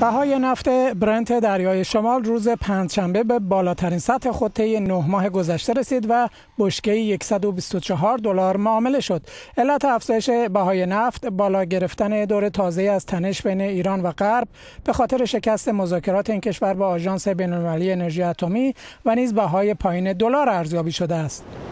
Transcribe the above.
بهای نفت برنت دریای شمال روز پنجشنبه به بالاترین سطح خود طی نه ماه گذشته رسید و بشکه 124 دلار معامله شد. علت افزایش بهای نفت بالا گرفتن دور تازه از تنش بین ایران و غرب به خاطر شکست مذاکرات این کشور با آژانس بین‌المللی انرژی اتمی و نیز بهای پایین دلار ارزیابی شده است.